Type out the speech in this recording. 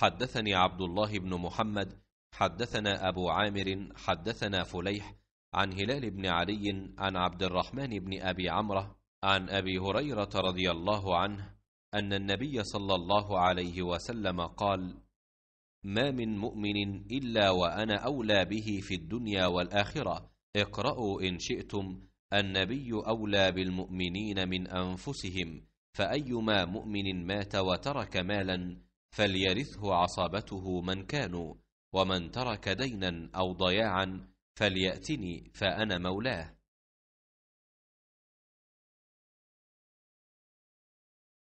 حدثني عبد الله بن محمد حدثنا أبو عامر حدثنا فليح عن هلال بن علي عن عبد الرحمن بن أبي عمرة عن أبي هريرة رضي الله عنه أن النبي صلى الله عليه وسلم قال ما من مؤمن إلا وأنا أولى به في الدنيا والآخرة اقرأوا إن شئتم النبي أولى بالمؤمنين من أنفسهم فأيما مؤمن مات وترك مالا فليرثه عصابته من كانوا ومن ترك دينا أو ضياعا فليأتني فأنا مولاه